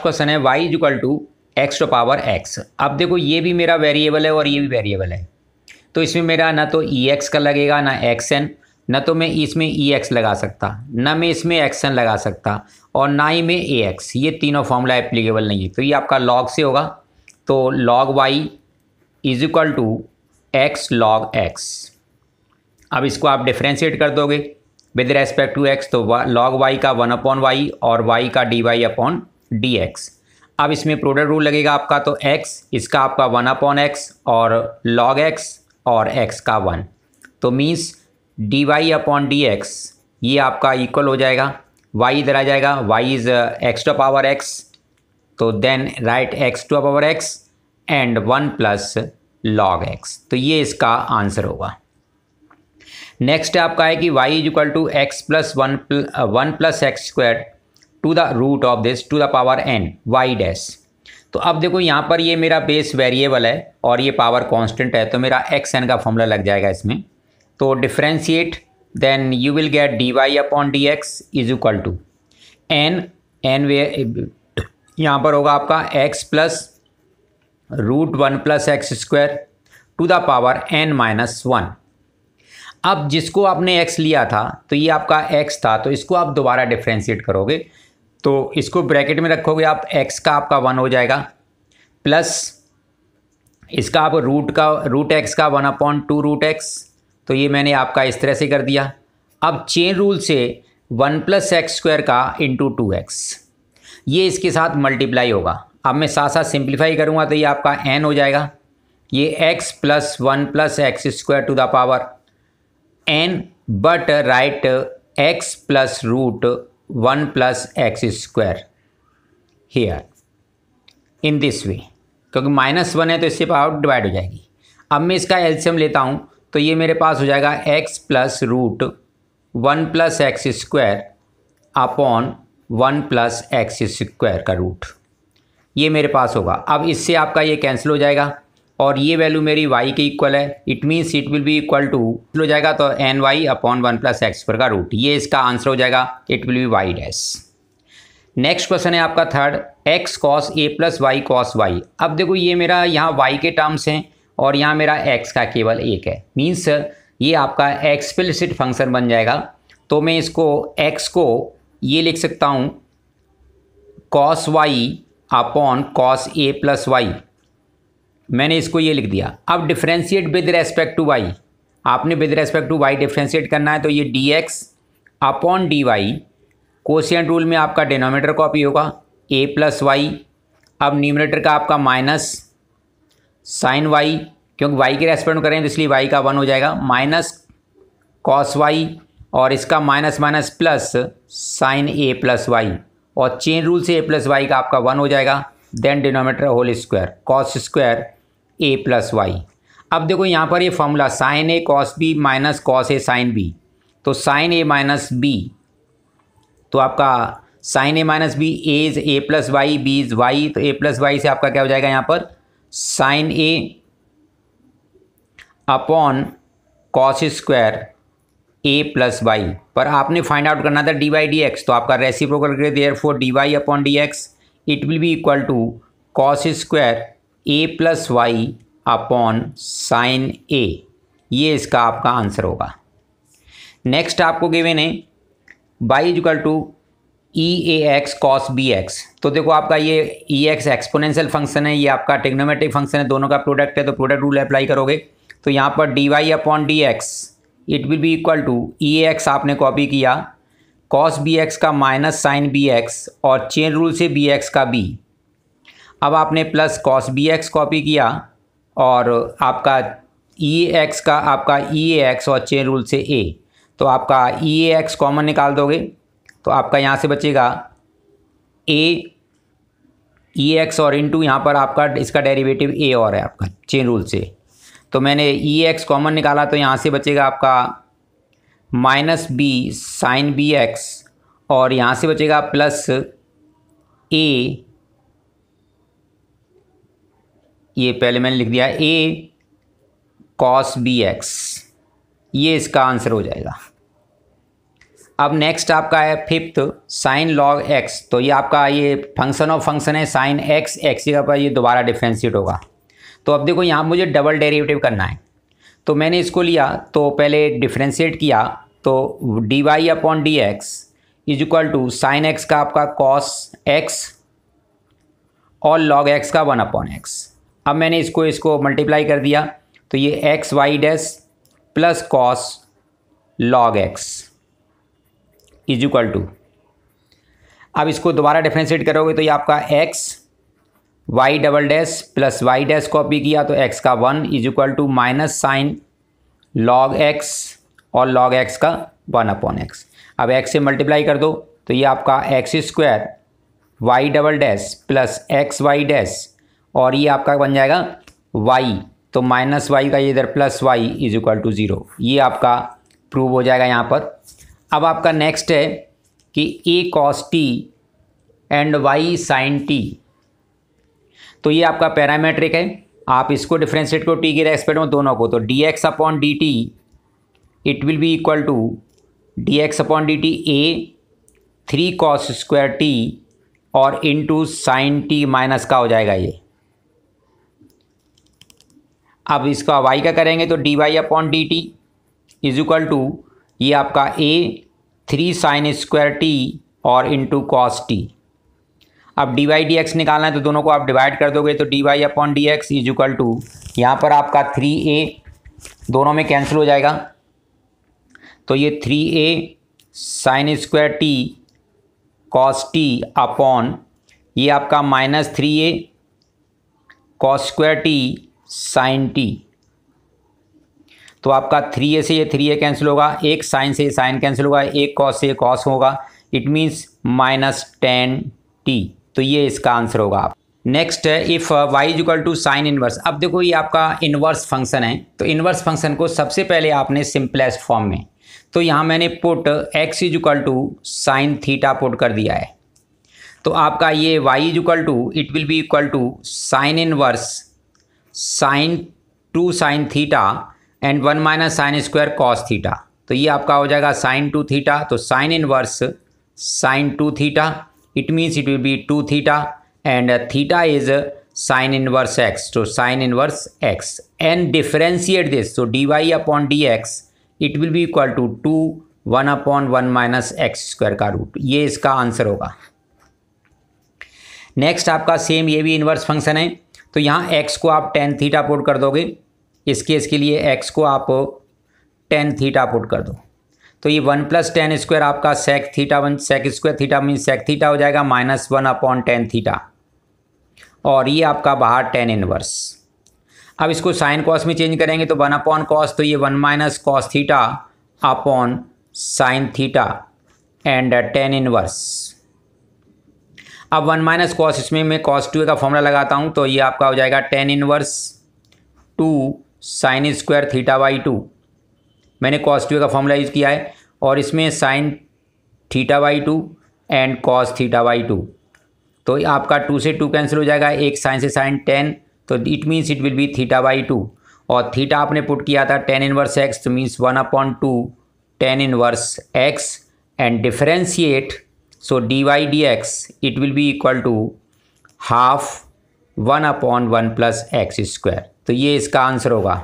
Question है y is equal to x to power x अब देखो ये भी मेरा वेरिएबल है और ये भी वेरिएबल है तो इसमें मेरा ना तो ई e एक्स का लगेगा ना एक्स एन न तो मैं इसमें ई e एक्स लगा सकता न मैं इसमें एक्सन लगा सकता और ना ही मैं ए एक्स ये तीनों फार्मूला एप्लीकेबल नहीं है तो ये आपका लॉग से होगा तो log y is equal to x log x अब इसको आप डिफ्रेंशिएट कर दोगे विद रेस्पेक्ट टू एक्स तो लॉग वाई का वन अपॉन वाई और वाई का d y upon d x अब इसमें प्रोडक्ट रूल लगेगा आपका तो एक्स इसका आपका वन अपॉन एक्स और लॉग एक्स और एक्स का वन तो means d y upon d x ये आपका इक्वल हो जाएगा वाई इधर आ जाएगा y is x to power x तो then right x to power x and one plus log x तो ये इसका आंसर होगा नेक्स्ट आपका है कि y is equal to x plus one one plus x square to the root of this to the power n y dash तो अब देखो यहाँ पर ये मेरा बेस वेरिएबल है और ये पावर कांस्टेंट है तो मेरा एक्स एन का फॉर्मूला लग जाएगा इसमें तो differentiate then you will get d y upon d x is equal to n anyway यहाँ पर होगा आपका x plus root one plus x square to the power n minus one अब जिसको आपने एक्स लिया था तो ये आपका एक्स था तो इसको आप दोबारा डिफ्रेंशिएट करोगे तो इसको ब्रैकेट में रखोगे आप एक्स का आपका वन हो जाएगा प्लस इसका आप रूट का रूट एक्स का one upon two root x तो ये मैंने आपका इस तरह से कर दिया अब चेन रूल से वन प्लस एक्स स्क्वायर का इंटू टू एक्स ये इसके साथ मल्टीप्लाई होगा अब मैं साथ साथ सिंप्लीफाई करूँगा तो ये आपका एन हो जाएगा ये x plus one plus x square to the power n but right x plus root one plus x square here in this way क्योंकि माइनस वन है तो इससे पावर डिवाइड हो जाएगी अब मैं इसका एल्शियम लेता हूँ तो ये मेरे पास हो जाएगा x plus root one plus x square upon one plus x square का रूट ये मेरे पास होगा अब इससे आपका ये कैंसिल हो जाएगा और ये वैल्यू मेरी y के इक्वल है it means it will be equal to हो जाएगा तो n y upon one plus x पर का रूट ये इसका आंसर हो जाएगा it will be y dash next question है आपका third x cos a plus y cos y अब देखो ये मेरा यहाँ वाई के टर्म्स हैं और यहाँ मेरा एक्स का केवल एक है मीन्स ये आपका एक्सप्लिसिट फंक्शन बन जाएगा तो मैं इसको एक्स को ये लिख सकता हूँ cos y upon cos a plus y मैंने इसको ये लिख दिया अब differentiate with respect to y आपने with respect to y differentiate करना है तो ये d x upon d y quotient rule में आपका डिनोमीटर कॉपी होगा ए प्लस वाई अब न्यूमिनेटर का आपका माइनस साइन वाई क्योंकि वाई के रेस्पेक्ट करें तो इसलिए वाई का वन हो जाएगा माइनस कॉस वाई और इसका minus minus plus sine a plus y और चेन रूल से ए प्लस वाई का आपका वन हो जाएगा then denominator whole square cos square a plus y अब देखो यहाँ पर ये यह formula sine a cos b minus cos a sine b तो साइन ए माइनस बी तो आपका sine a minus b a is a plus y b is y तो ए प्लस वाई से आपका क्या हो जाएगा यहाँ पर sine a upon cos square a plus y पर आपने फाइंड आउट करना था डी वाई डी एक्स तो आपका रेसिप्रोकल करे therefore d y upon d x it will be equal to cos square a plus y upon sine a ये इसका आपका आंसर होगा नेक्स्ट आपको गिवेन है y equal to e a x cos b x तो देखो आपका ये ई एक्स एक्सपोनेंशियल फंक्शन है ये आपका टेक्नोमेट्रिक फंक्शन है दोनों का प्रोडक्ट है तो प्रोडक्ट रूल अप्लाई करोगे तो यहाँ पर d y upon d x it will be equal to e x आपने कॉपी किया कॉस बी एक्स का माइनस साइन बी एक्स और चेन रूल से बी एक्स का बी अब आपने plus cos b x copy किया और आपका ई e एक्स का आपका ई e एक्स और चेन रूल से ए तो आपका ई एक्स कॉमन निकाल दोगे तो आपका यहाँ से बचेगा ए ई एक्स और इन टू यहाँ पर आपका इसका डेरिवेटिव ए और है आपका चेन रूल से तो मैंने ई एक्स कॉमन निकाला तो यहाँ से बचेगा आपका minus b sine b x और यहाँ से बचेगा प्लस ए ये पहले मैंने लिख दिया ए कॉस बी एक्स ये इसका आंसर हो जाएगा अब नेक्स्ट आपका है फिफ्थ साइन लॉग एक्स तो ये आपका ये फंक्शन ऑफ फंक्शन है साइन एक्स एक्स की पर ये दोबारा डिफ्रेंशिएट होगा तो अब देखो यहाँ मुझे डबल डेरिवेटिव करना है तो मैंने इसको लिया तो पहले डिफ्रेंशिएट किया तो d y upon d x is equal to sine x का आपका कॉस एक्स और लॉग एक्स का वन अपॉन एक्स अब मैंने इसको इसको मल्टीप्लाई कर दिया तो ये x y dash plus cos log x is equal to अब इसको दोबारा डिफ्रेंशिएट करोगे तो ये आपका x y double dash plus y dash copy किया तो एक्स का one is equal to minus sign log x और लॉग एक्स का वन अपॉन एक्स अब एक्स से मल्टीप्लाई कर दो तो ये आपका x square y double dash plus x y dash और ये आपका बन जाएगा वाई तो माइनस वाई का इधर plus y is equal to zero ये आपका प्रूव हो जाएगा यहाँ पर अब आपका नेक्स्ट है कि a cos t and y sine t तो ये आपका पैरामेट्रिक है आप इसको डिफ्रेंशिएट को टी के रेस्पेक्ट में दोनों को तो d x upon d t it will be equal to d x upon d t a three cos square t और into sine t minus का हो जाएगा ये अब इसका वाई का करेंगे तो d y upon d t is equal to ये आपका a three sine square t और इंटू कॉस टी अब डी वाई डी एक्स निकालना है तो दोनों को आप डिवाइड कर दोगे तो d y upon d x is equal to यहाँ पर आपका थ्री ए दोनों में कैंसिल हो जाएगा तो ये three a sine square t cos t upon ये आपका minus three a cos square t sine t तो आपका थ्री ए से ये थ्री ए कैंसिल होगा एक साइन से ये साइन कैंसिल होगा एक कॉस से कॉस होगा it means minus tan t तो ये इसका आंसर होगा आप नेक्स्ट है if y equal to sine inverse अब देखो ये आपका इनवर्स फंक्शन है तो इनवर्स फंक्शन को सबसे पहले आपने सिंपलेस्ट फॉर्म में तो यहाँ मैंने put x is equal to sine theta put कर दिया है तो आपका ये y equal to it will be equal to sine inverse sine two sine theta and one minus sine square cos theta तो ये आपका हो जाएगा साइन टू थीटा तो sine inverse sine two theta it means it will be two theta and theta is sine inverse x तो sine inverse x and differentiate this तो d y upon d x it will be equal to two one upon one minus x square का root ये इसका answer होगा next आपका same ये भी inverse function है तो यहाँ एक्स को आप टेन थीटा पुट कर दोगे इस केस के लिए एक्स को आप टेन थीटा पुट कर दो तो ये वन प्लस टेन स्क्वायर आपका sec theta one sec square theta mean sec theta हो जाएगा minus one upon tan theta और ये आपका बाहर टेन इनवर्स अब इसको साइन कॉस में चेंज करेंगे तो वन अपॉन कॉस तो ये one minus cos theta upon sine theta and tan inverse अब वन माइनस कॉस इसमें मैं कॉस टू का फॉर्मूला लगाता हूँ तो ये आपका हो जाएगा tan inverse two sine square theta by two मैंने कॉस टू का फॉर्मूला यूज़ किया है और इसमें sine theta by two and cos theta by two तो आपका टू से टू कैंसिल हो जाएगा एक साइन से साइन टेन तो it means it will be theta by two और थीटा आपने पुट किया था टेन इनवर्स एक्स तो means one upon two tan inverse x and differentiate so d y d x it will be equal to half one upon one plus x square तो ये इसका answer होगा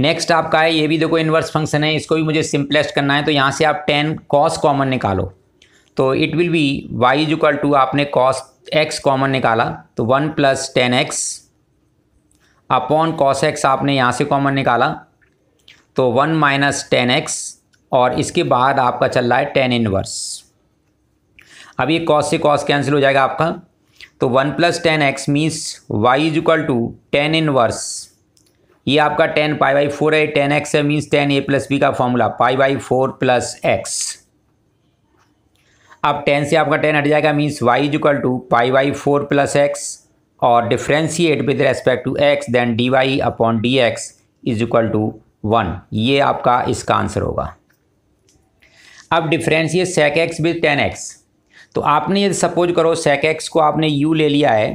next आपका है ये भी देखो इन्वर्स फंक्शन है इसको भी मुझे सिंपलेस्ट करना है तो यहाँ से आप टेन कॉस कॉमन निकालो तो it will be y is equal to आपने कॉस एक्स कॉमन निकाला तो one plus tan x upon cos x आपने यहाँ से कॉमन निकाला तो वन माइनस टेन एक्स और इसके बाद आपका चल रहा है टेन इनवर्स अब ये कॉस से कॉस कैंसिल हो जाएगा आपका तो one plus tan x means y is equal to tan verse ये आपका टेन पाई बाई फोर है टेन एक्स है means tan a plus b का formula pi by four plus x अब टेन से आपका टेन हट जाएगा means y is equal to pi by four plus x और differentiate with respect to x then d y upon d x is equal to one ये आपका इसका answer होगा अब differentiate sec x with tan x तो आपने यदि suppose करो सेक एक्स को आपने यू ले लिया है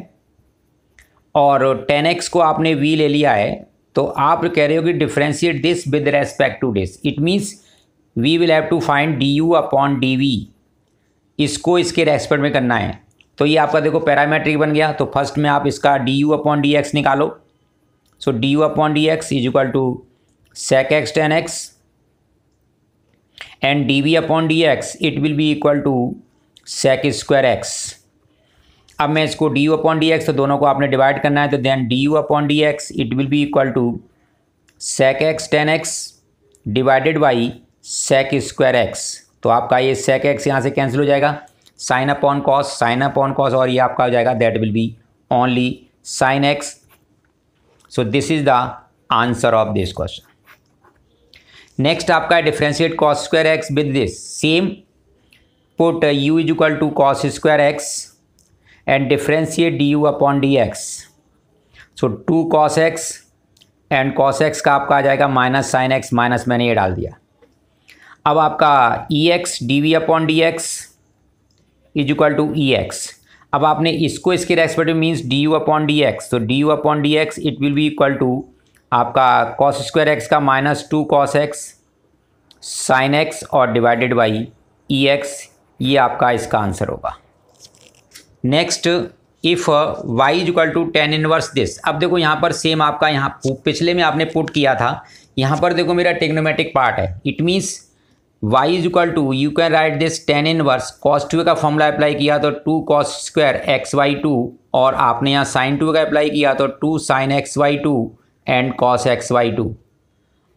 और टेन एक्स को आपने वी ले लिया है तो आप कह रहे हो कि differentiate this with respect to this it means we will have to find d u upon d v इसको इसके रेस्पेक्ट में करना है तो ये आपका देखो पैरामेट्रिक बन गया तो फर्स्ट में आप इसका d u upon d x निकालो so d u upon d x is equal to sec x tan x and d v upon d x it will be equal to sec square x अब मैं इसको d u upon d x तो दोनों को आपने divide करना है तो then d u upon d x it will be equal to sec x tan x divided by sec square x तो आपका ये सेक एक्स यहाँ से कैंसिल हो जाएगा sine upon cos sine upon cos और ये आपका हो जाएगा that will be only sine x so this is the answer of this question next आपका differentiate cos square x with this same put uh, u is equal to cos square x and differentiate du upon dx so two cos x and cos x का आपका आ जाएगा minus sine x minus मैंने ये डाल दिया अब आपका e x d v upon d x is equal to e x अब आपने इसको इसके रेस्पेक्ट में means d u upon d x तो d u upon d x it will be equal to आपका कॉस स्क्वायर एक्स का minus two cos x sine x और divided by e x ये आपका इसका आंसर होगा next if y equal to tan inverse this अब देखो यहाँ पर सेम आपका यहाँ पिछले में आपने पुट किया था यहाँ पर देखो मेरा टेक्नोमेटिक पार्ट है it means y is equal to you can write this tan inverse cos two का फॉर्मूला अप्लाई किया तो two cos square x by two और आपने यहाँ साइन टू का अप्लाई किया तो two sine x by two and cos x by two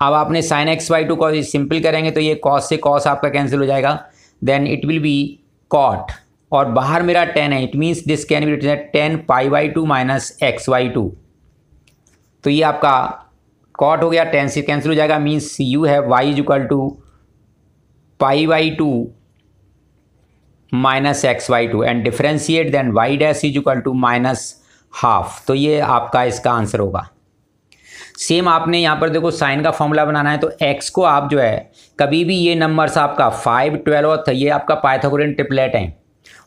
अब आपने sine x by two cos simple करेंगे तो ये कॉस से कॉस आपका कैंसिल हो जाएगा then it will be cot और बाहर मेरा टेन है it means this can be written tan pi by two minus x by two तो ये आपका कॉट हो गया टेन से कैंसिल हो जाएगा मीन्स यू है y is equal to pi by two minus x by two and differentiate then y dash is equal to minus half तो ये आपका इसका आंसर होगा सेम आपने यहाँ पर देखो साइन का फॉर्मूला बनाना है तो एक्स को आप जो है कभी भी ये नंबर्स आपका फाइव ट्वेल्व और ये आपका पाइथागोरियन ट्रिपलेट है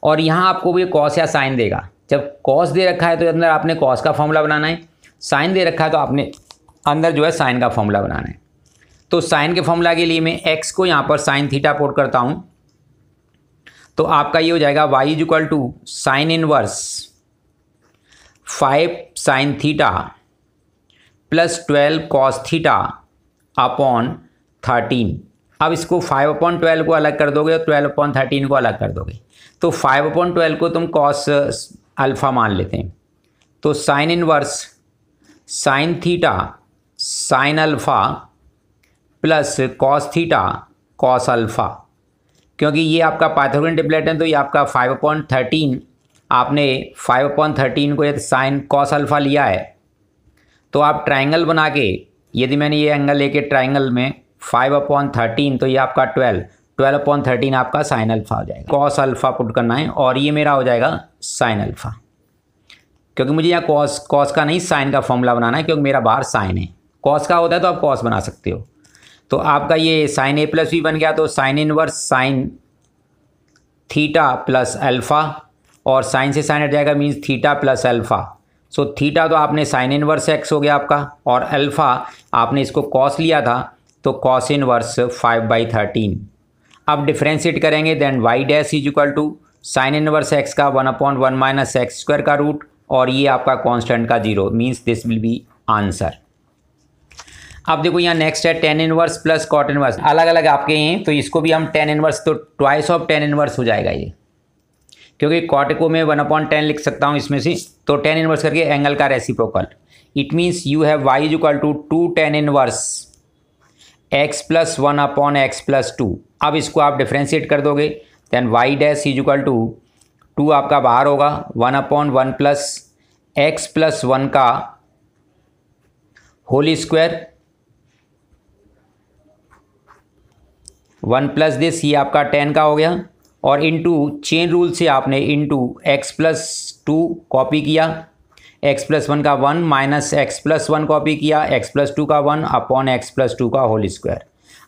और यहाँ आपको भी कॉस या साइन देगा जब कॉस दे रखा है तो अंदर आपने कॉस का फॉर्मूला बनाना है साइन दे रखा है तो आपने अंदर जो है साइन का फॉर्मूला बनाना है तो साइन के फॉर्मूला के लिए मैं एक्स को यहाँ पर साइन थीटा पोर्ट करता हूँ तो आपका ये हो जाएगा y is equal to sine inverse five sine theta plus twelve cos theta upon thirteen अब इसको फाइव अपॉन ट्वेल्व को अलग कर दोगे और ट्वेल्व अपॉन थर्टीन को अलग कर दोगे तो फाइव अपॉन ट्वेल्व को तुम कॉस अल्फ़ा uh, मान लेते हैं तो sine inverse sine theta sine alpha plus cos theta cos alpha क्योंकि ये आपका पाइथागोरियन डिप्लेट है तो ये आपका फाइव अपॉइंट थर्टीन आपने फाइव अपॉइंट थर्टीन को यदि साइन कॉस अल्फ़ा लिया है तो आप ट्राइंगल बना के यदि मैंने ये एंगल लेके ट्राइंगल में फाइव अपॉन थर्टीन तो ये आपका ट्वेल्व ट्वेल्व अपॉन थर्टीन आपका साइन अल्फ़ा हो जाएगा कॉस अल्फ़ा पुट करना है और ये मेरा हो जाएगा साइन अल्फ़ा क्योंकि मुझे यहाँ कॉस कॉस का नहीं साइन का फॉर्मूला बनाना है क्योंकि मेरा बाहर साइन है कॉस का होता है तो आप कॉस बना सकते हो तो आपका ये साइन ए प्लस बी बन गया तो sine inverse sine theta plus alpha और साइन से साइन हट जाएगा means theta plus alpha so theta तो आपने साइन इनवर्स एक्स हो गया आपका और अल्फ़ा आपने इसको कॉस लिया था तो cos inverse five by thirteen अब डिफ्रेंशिएट करेंगे then y dash is equal to sine inverse x का one upon one minus x square का रूट और ये आपका कांस्टेंट का zero means this will be answer अब देखो यहाँ नेक्स्ट है tan inverse plus cot inverse अलग अलग आपके हैं तो इसको भी हम टेन इनवर्स तो ट्वाइस ऑफ टेन इनवर्स हो जाएगा ये क्योंकि कॉट को मैं वन अपॉइंट टेन लिख सकता हूँ इसमें से तो टेन इनवर्स करके एंगल का reciprocal it means you have y is equal to two tan inverse x plus one upon x plus two अब इसको आप डिफ्रेंशिएट कर दोगे then y dash is equal to two आपका बाहर होगा one upon one plus x plus one का whole square one plus this ये आपका टेन का हो गया और इनटू चेन रूल से आपने into x plus two copy किया एक्स प्लस वन का one minus x plus one copy किया एक्स प्लस टू का one upon x plus two का होल स्क्वायर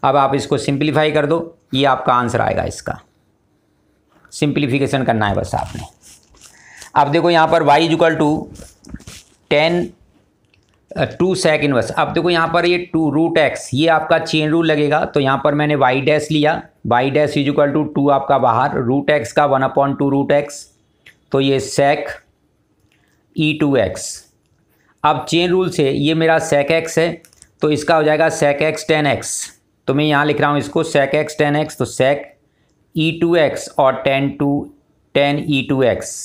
अब आप इसको सिंप्लीफाई कर दो ये आपका आंसर आएगा इसका सिंप्लीफिकेशन करना है बस आपने अब देखो यहाँ पर y equal to tan two sec inverse अब देखो यहाँ पर ये टू रूट एक्स ये आपका चेन रूल लगेगा तो यहाँ पर मैंने वाई डैश लिया y dash is equal to two आपका बाहर रूट एक्स का one upon two root x तो ये सेक ई टू एक्स अब चेन रूल से ये मेरा सेक एक्स है तो इसका हो जाएगा सेक एक्स टेन एक्स तो मैं यहाँ लिख रहा हूँ इसको सेक एक्स टेन एक्स तो सेक ई टू एक्स और tan two tan e two x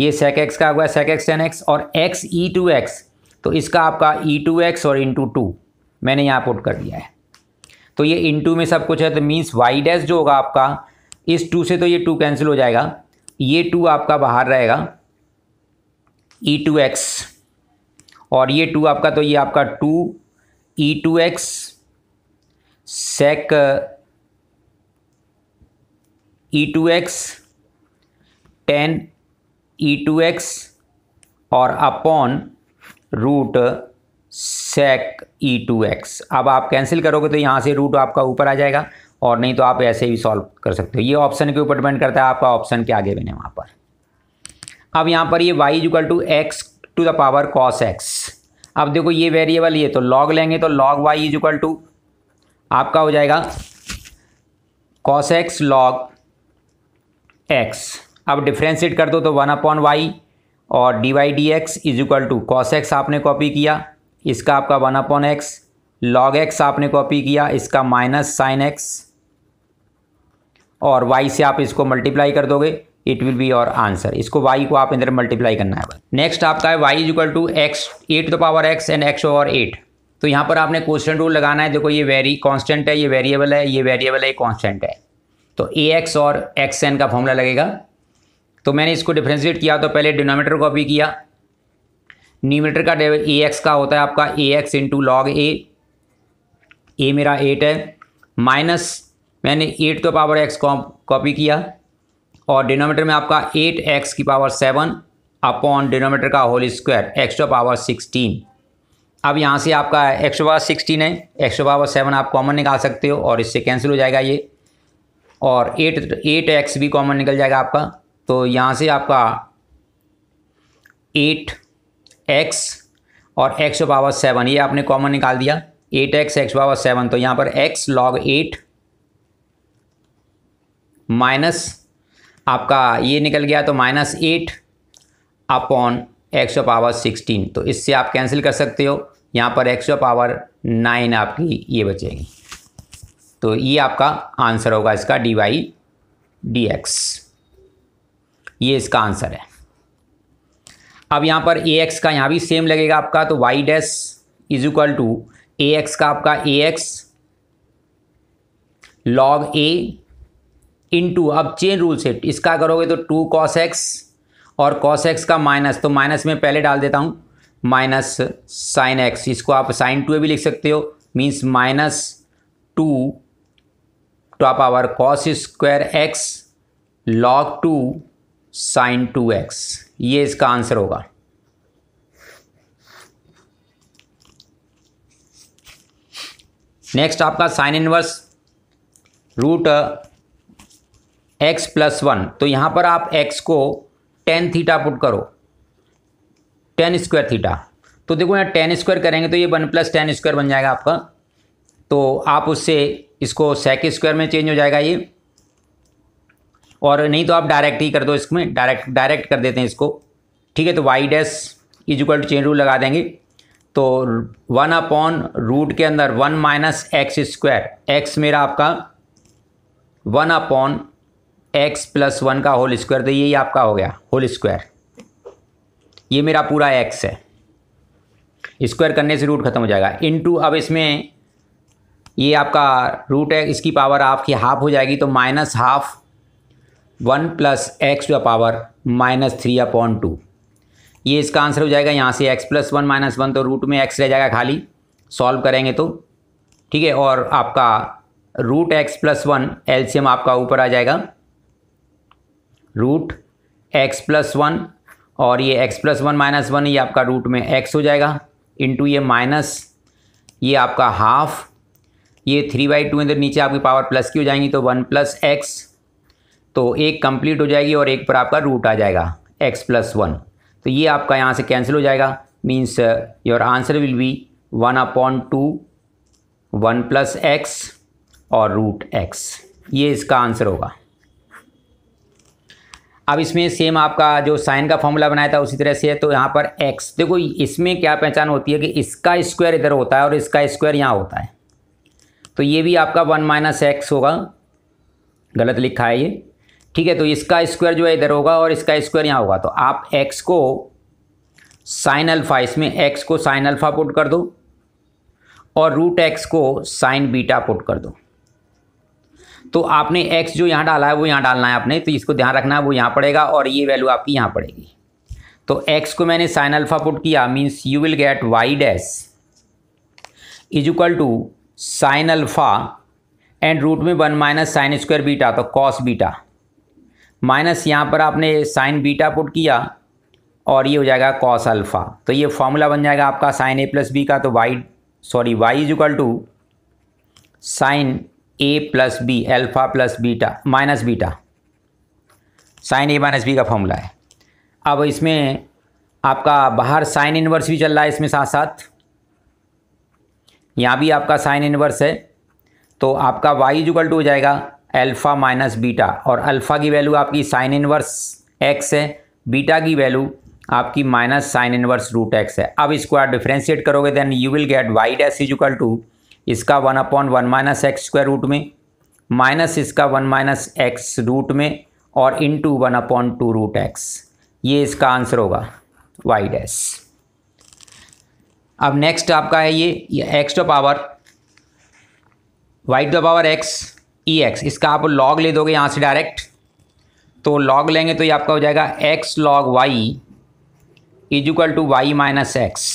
ये सेक एक्स का हुआ सेक एक्स टेन एक्स और एक्स ई टू एक्स तो इसका आपका ई टू एक्स और इंटू टू मैंने यहाँ पुट कर दिया है तो ये इंटू में सब कुछ है तो मीन्स वाई डैश जो होगा आपका इस टू से तो ये टू कैंसिल हो जाएगा ये टू आपका बाहर रहेगा ई टू एक्स और ये टू आपका तो ये आपका two e two x sec e two x tan e two x और upon root sec e two x अब आप कैंसिल करोगे तो यहाँ से रूट आपका ऊपर आ जाएगा और नहीं तो आप ऐसे ही सॉल्व कर सकते हो ये ऑप्शन के ऊपर डिपेंड करता है आपका ऑप्शन के आगे बने वहाँ पर अब यहाँ पर ये y equal to x to the power cos x अब देखो ये वेरिएबल ये तो लॉग लेंगे तो log y is equal to आपका हो जाएगा कॉस एक्स लॉग एक्स अब डिफ्रेंशिएट कर दो तो वन अपॉन वाई और d y d x is equal to cos x आपने कॉपी किया इसका आपका one upon x log x आपने कॉपी किया इसका माइनस साइन एक्स और वाई से आप इसको मल्टीप्लाई कर दोगे it will be your answer इसको वाई को आप इधर मल्टीप्लाई करना है नेक्स्ट आपका है y is equal to x at the power x and x over eight तो यहाँ पर आपने क्वेश्चन रूल लगाना है देखो ये वेरी कॉन्स्टेंट है ये वेरिएबल है ये वेरिएबल है ये है तो ए एक्स और एक्स एन का फॉर्मूला लगेगा तो मैंने इसको डिफ्रेंशिएट किया तो पहले डिनोमीटर कॉपी किया न्यूमीटर का ए एक्स का होता है आपका a x into log a a मेरा एट है माइनस मैंने एट तो पावर एक्स कॉपी किया और डिनोमीटर में आपका एट एक्स की पावर सेवन अपॉन डिनोमीटर का whole square x to power sixteen अब यहाँ से आपका एक्स टू पावर सिक्सटीन है एक्स टू पावर सेवन आप कॉमन निकाल सकते हो और इससे कैंसिल हो जाएगा ये और एट एट एक्स भी कॉमन निकल जाएगा आपका तो यहाँ से आपका एट एक्स और एक्स पावर सेवन ये आपने कॉमन निकाल दिया eight x x power seven तो यहाँ पर एक्स लॉग एट माइनस आपका ये निकल गया तो minus eight upon x power sixteen तो इससे आप कैंसिल कर सकते हो यहाँ पर एक्स पावर नाइन आपकी ये बचेगी तो ये आपका आंसर होगा इसका डी वाई डी एक्स ये इसका आंसर है अब यहाँ पर ए एक्स का यहाँ भी सेम लगेगा आपका तो y dash is equal to a x का आपका a x log a into अब चेन रूल से इसका करोगे तो टू कॉस एक्स और कॉस एक्स का माइनस तो माइनस में पहले डाल देता हूँ माइनस साइन एक्स इसको आप साइन टू भी लिख सकते हो means minus two to over cos square x log two sine two x ये इसका आंसर होगा नेक्स्ट आपका sine inverse root x plus one तो यहां पर आप एक्स को टेन थीटा पुट करो टेन स्क्वायर थीटा तो देखो यहाँ टेन स्क्वायर करेंगे तो ये वन प्लस टेन स्क्वायर बन जाएगा आपका तो आप उससे इसको सेक स्क्वायर में चेंज हो जाएगा ये और नहीं तो आप डायरेक्ट ही कर दो इसमें डायरेक्ट डायरेक्ट कर देते हैं इसको ठीक है तो y dash is equal to chain rule लगा देंगे तो वन अपॉन रूट के अंदर one minus x square x मेरा आपका one upon x plus one का होल स्क्वायर तो यही आपका हो गया होल स्क्वायर ये मेरा पूरा एक्स है स्क्वायर करने से रूट खत्म हो जाएगा इनटू अब इसमें ये आपका रूट है इसकी पावर आपकी हाफ हो जाएगी तो minus half one plus x to power minus three upon two ये इसका आंसर हो जाएगा यहाँ से x plus one minus one तो रूट में एक्स रह जाएगा खाली सॉल्व करेंगे तो ठीक है और आपका रूट एक्स प्लस वन एल्शियम आपका ऊपर आ जाएगा रूट एक्स प्लस वन और ये x plus one minus one ये आपका रूट में एक्स हो जाएगा इंटू ये माइनस ये आपका हाफ ये थ्री बाई टू इधर नीचे आपकी पावर प्लस की हो जाएंगी तो वन प्लस एक्स तो एक कंप्लीट हो जाएगी और एक पर आपका रूट आ जाएगा एक्स प्लस वन तो ये आपका यहाँ से कैंसिल हो जाएगा means your answer will be one upon two one plus x और रूट एक्स ये इसका आंसर होगा अब इसमें सेम आपका जो साइन का फॉर्मूला बनाया था उसी तरह से है तो यहाँ पर एक्स देखो इसमें क्या पहचान होती है कि इसका स्क्वायर इधर होता है और इसका स्क्वायर यहाँ होता है तो ये भी आपका वन माइनस एक्स होगा गलत लिखा है ये ठीक है तो इसका स्क्वायर जो है इधर होगा और इसका स्क्वायर यहाँ होगा तो आप एक्स को साइन अल्फ़ा इसमें एक्स को साइन अल्फ़ा पुट कर दो और रूट एक्स को साइन बीटा पुट कर दो तो आपने एक्स जो यहाँ डाला है वो यहाँ डालना है आपने तो इसको ध्यान रखना है वो यहाँ पड़ेगा और ये वैल्यू आपकी यहाँ पड़ेगी तो एक्स को मैंने साइन अल्फ़ा पुट किया means you will get y dash is equal to sine alpha and root में one minus sine square beta तो कॉस बीटा माइनस यहाँ पर आपने साइन बीटा पुट किया और ये हो जाएगा कॉस अल्फ़ा तो ये फॉर्मूला बन जाएगा आपका साइन ए प्लस बी का तो y sorry y is equal to sine a plus b alpha plus beta minus beta sine a minus b का फॉर्मूला है अब इसमें आपका बाहर साइन इन्वर्स भी चल रहा है इसमें साथ साथ यहाँ भी आपका साइन इन्वर्स है तो आपका वाई इजल टू हो जाएगा अल्फ़ा माइनस बीटा और अल्फ़ा की वैल्यू आपकी साइन इनवर्स एक्स है बीटा की वैल्यू आपकी minus sine inverse root x है अब इसको आप डिफ्रेंशिएट करोगे then you will get y dash is equal to इसका one upon one minus x square root में माइनस इसका वन माइनस एक्स रूट में और into one upon two root x ये इसका आंसर होगा वाई डैश अब नेक्स्ट आपका है ये x to power y to power x e e x इसका आप लॉग ले दोगे यहाँ से डायरेक्ट तो लॉग लेंगे तो ये आपका हो जाएगा x log y equal to y minus x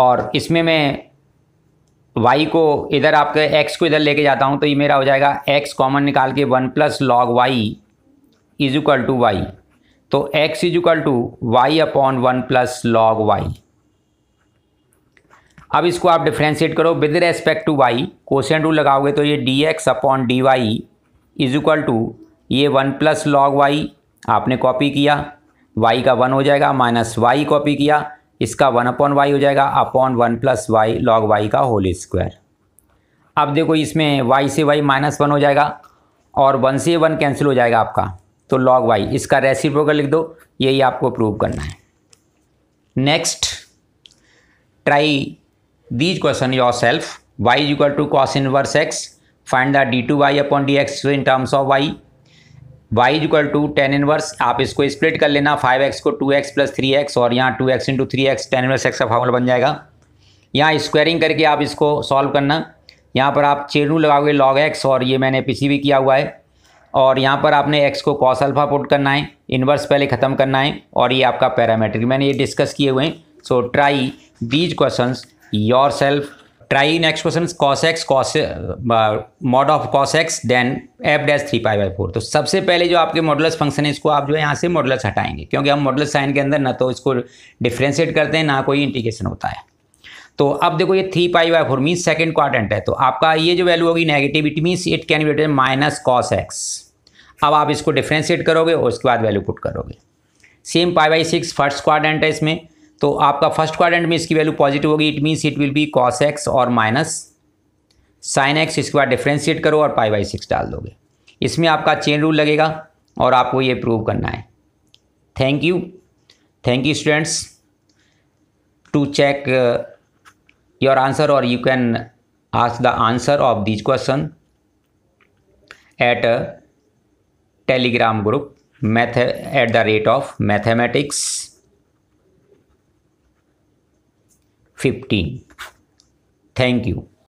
और इसमें मैं वाई को इधर आपके एक्स को इधर लेके जाता हूँ तो ये मेरा हो जाएगा एक्स कॉमन निकाल के one plus log y equal to y तो x equal to y upon one plus log y अब इसको आप डिफ्रेंशिएट करो with respect to y question rule लगाओगे तो ये d x upon d y is equal to ये one plus log y आपने कॉपी किया वाई का वन हो जाएगा माइनस वाई कॉपी किया इसका वन अपॉन वाई हो जाएगा upon one plus y log y का होल स्क्वायर अब देखो इसमें वाई से वाई माइनस वन हो जाएगा और वन से वन कैंसिल हो जाएगा आपका तो लॉग वाई इसका रेसिप्रोकल लिख दो यही आपको प्रूव करना है next try these question yourself y to cos inverse x find x d two y upon d x in terms of y is equal to tan inverse आप इसको split कर लेना फाइव एक्स को two x plus three x और यहाँ two x into three x tan inverse x का formula बन जाएगा यहाँ स्क्वायरिंग करके आप इसको सॉल्व करना यहाँ पर आप चेरू लगाओगे लॉग एक्स और ये मैंने पीछे भी किया हुआ है और यहाँ पर आपने एक्स को कॉस अल्फा पुट करना है इनवर्स पहले ख़त्म करना है और ये आपका पैरामेट्रिक मैंने ये डिस्कस किए हुए हैं so try these question yourself try in expression cos x cos mod of cos x then f dash three pi by four तो सबसे पहले जो आपके मॉडल्स फंक्शन है इसको आप जो है यहाँ से मॉडल्स हटाएंगे क्योंकि हम मॉडल्स साइन के अंदर ना तो इसको डिफ्रेंशिएट करते हैं ना कोई इंटीग्रेशन होता है तो अब देखो ये three pi by four means second quadrant है तो आपका ये जो वैल्यू होगी negative it means it can be minus cos x अब आप इसको डिफ्रेंशिएट करोगे और उसके बाद वैल्यू पुट करोगे same pi by six first quadrant है इसमें तो आपका फर्स्ट क्वाड्रेंट में इसकी वैल्यू पॉजिटिव होगी it means it will be cos x और माइनस साइन एक्स इसके बाद डिफ्रेंशिएट करो और पाई बाई सिक्स डाल दोगे इसमें आपका चेन रूल लगेगा और आपको ये प्रूव करना है thank you thank you students to check your answer और you can ask the answer of this question at Telegram group math at the rate of mathematics 15. Thank you.